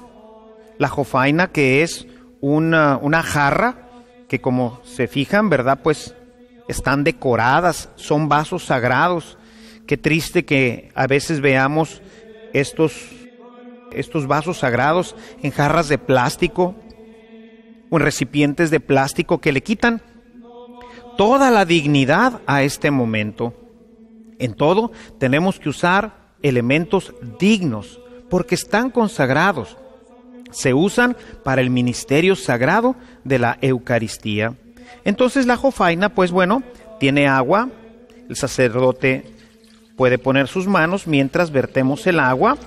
S1: La jofaina que es una, jarra que como se fijan, ¿verdad? Pues están decoradas, son vasos sagrados. Qué triste que a veces veamos estos, estos vasos sagrados en jarras de plástico o en recipientes de plástico que le quitan toda la dignidad a este momento. En todo tenemos que usar elementos dignos, porque están consagrados. Se usan para el ministerio sagrado de la Eucaristía. Entonces la jofaina, pues bueno, tiene agua, el sacerdote puede poner sus manos mientras vertemos el agua,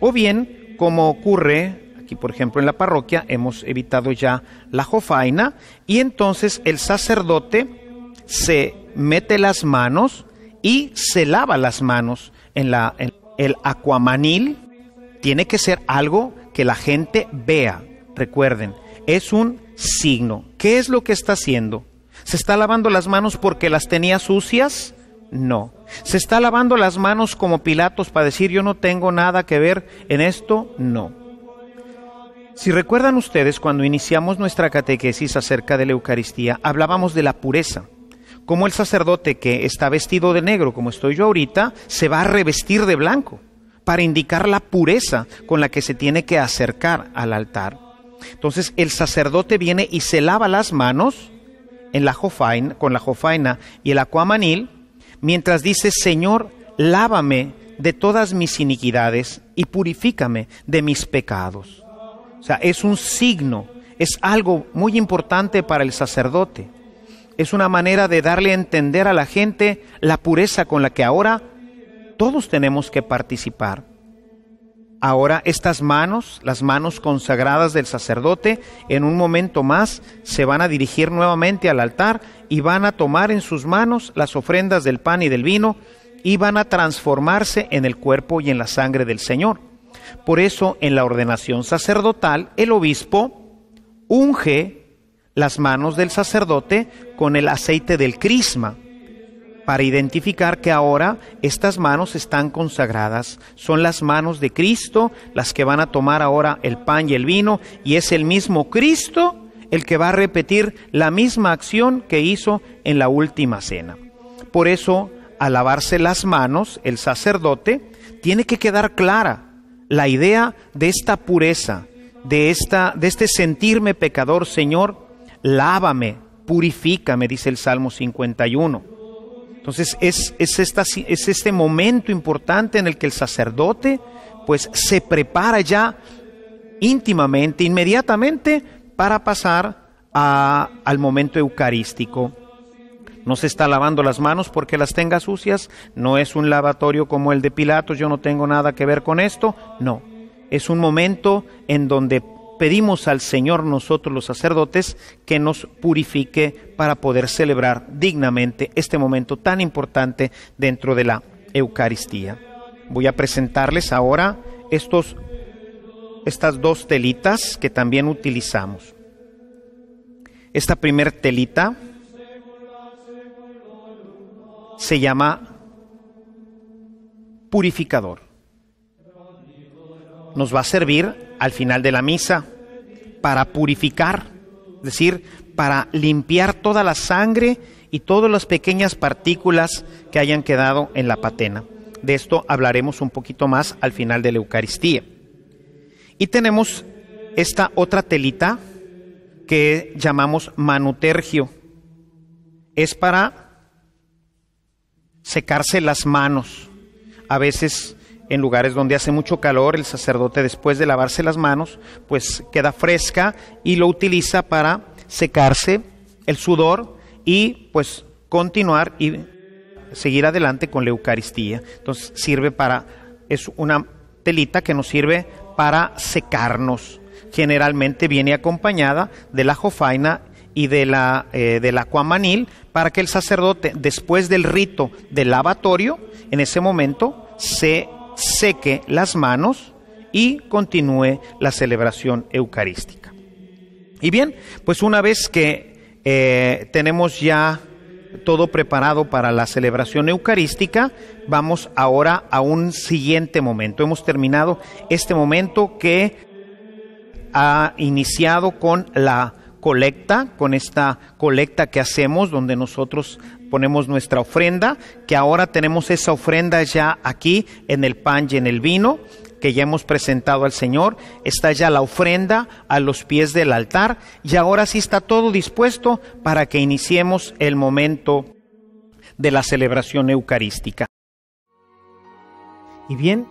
S1: o bien, como ocurre aquí, por ejemplo, en la parroquia, hemos evitado ya la jofaina, y entonces el sacerdote se mete las manos y se lava las manos la el aquamanil tiene que ser algo que la gente vea. Recuerden, es un signo. ¿Qué es lo que está haciendo? ¿Se está lavando las manos porque las tenía sucias? No. ¿Se está lavando las manos como Pilatos para decir yo no tengo nada que ver en esto? No. Si recuerdan ustedes, cuando iniciamos nuestra catequesis acerca de la Eucaristía, hablábamos de la pureza. Como el sacerdote que está vestido de negro, como estoy yo ahorita, se va a revestir de blanco para indicar la pureza con la que se tiene que acercar al altar. Entonces el sacerdote viene y se lava las manos en con la jofaina y el acuamanil, mientras dice, Señor, lávame de todas mis iniquidades y purifícame de mis pecados. O sea, es un signo, es algo muy importante para el sacerdote es una manera de darle a entender a la gente la pureza con la que ahora todos tenemos que participar. Ahora estas manos, las manos consagradas del sacerdote, en un momento más se van a dirigir nuevamente al altar y van a tomar en sus manos las ofrendas del pan y del vino y van a transformarse en el cuerpo y en la sangre del Señor. Por eso en la ordenación sacerdotal el obispo unge las manos del sacerdote con el aceite del crisma para identificar que ahora estas manos están consagradas. Son las manos de Cristo las que van a tomar ahora el pan y el vino y es el mismo Cristo el que va a repetir la misma acción que hizo en la última cena. Por eso, al lavarse las manos, el sacerdote tiene que quedar clara la idea de esta pureza, de, esta, de este sentirme pecador, Señor, lávame, purifícame, dice el Salmo 51. Entonces es, es este momento importante en el que el sacerdote pues se prepara ya íntimamente, inmediatamente, para pasar al momento eucarístico. No se está lavando las manos porque las tenga sucias, no es un lavatorio como el de Pilatos, yo no tengo nada que ver con esto, no. Es un momento en donde pedimos al Señor nosotros los sacerdotes que nos purifique para poder celebrar dignamente este momento tan importante dentro de la Eucaristía. Voy a presentarles ahora estos, estas dos telitas que también utilizamos. Esta primer telita se llama purificador. Nos va a servir al final de la misa para purificar, es decir, para limpiar toda la sangre y todas las pequeñas partículas que hayan quedado en la patena. De esto hablaremos un poquito más al final de la Eucaristía. Y tenemos esta otra telita que llamamos manutergio. Es para secarse las manos. A veces en lugares donde hace mucho calor, el sacerdote después de lavarse las manos, pues queda fresca y lo utiliza para secarse el sudor y pues continuar y seguir adelante con la Eucaristía. Entonces sirve para, es una telita que nos sirve para secarnos. Generalmente viene acompañada de la jofaina y de la, eh, del acuamanil para que el sacerdote, después del rito del lavatorio, en ese momento se seque las manos y continúe la celebración eucarística. Y bien, pues una vez que eh, tenemos ya todo preparado para la celebración eucarística, vamos ahora a un siguiente momento. Hemos terminado este momento que ha iniciado con la colecta, con esta colecta que hacemos donde nosotros ponemos nuestra ofrenda, que ahora tenemos esa ofrenda ya aquí en el pan y en el vino que ya hemos presentado al Señor, está ya la ofrenda a los pies del altar y ahora sí está todo dispuesto para que iniciemos el momento de la celebración eucarística. Y bien,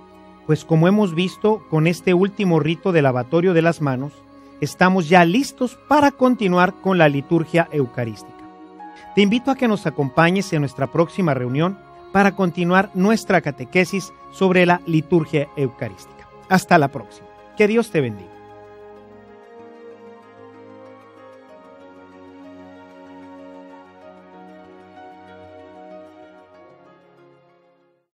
S1: pues como hemos visto con este último rito de lavatorio de las manos, estamos ya listos para continuar con la liturgia eucarística. Te invito a que nos acompañes en nuestra próxima reunión para continuar nuestra catequesis sobre la liturgia eucarística. Hasta la próxima. Que Dios te bendiga.